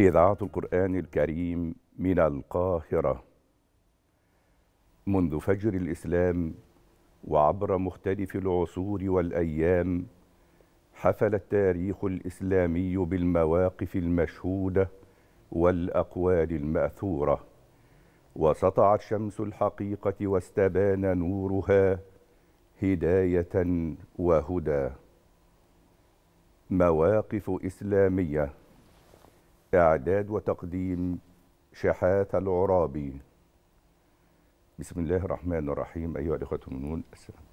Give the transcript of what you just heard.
إذاعة القرآن الكريم من القاهرة منذ فجر الإسلام وعبر مختلف العصور والأيام حفل التاريخ الإسلامي بالمواقف المشهودة والأقوال المأثورة وسطعت شمس الحقيقة واستبان نورها هداية وهدى مواقف إسلامية إعداد وتقديم شحات العرابي بسم الله الرحمن الرحيم أيها الإخوة المؤمنون السلام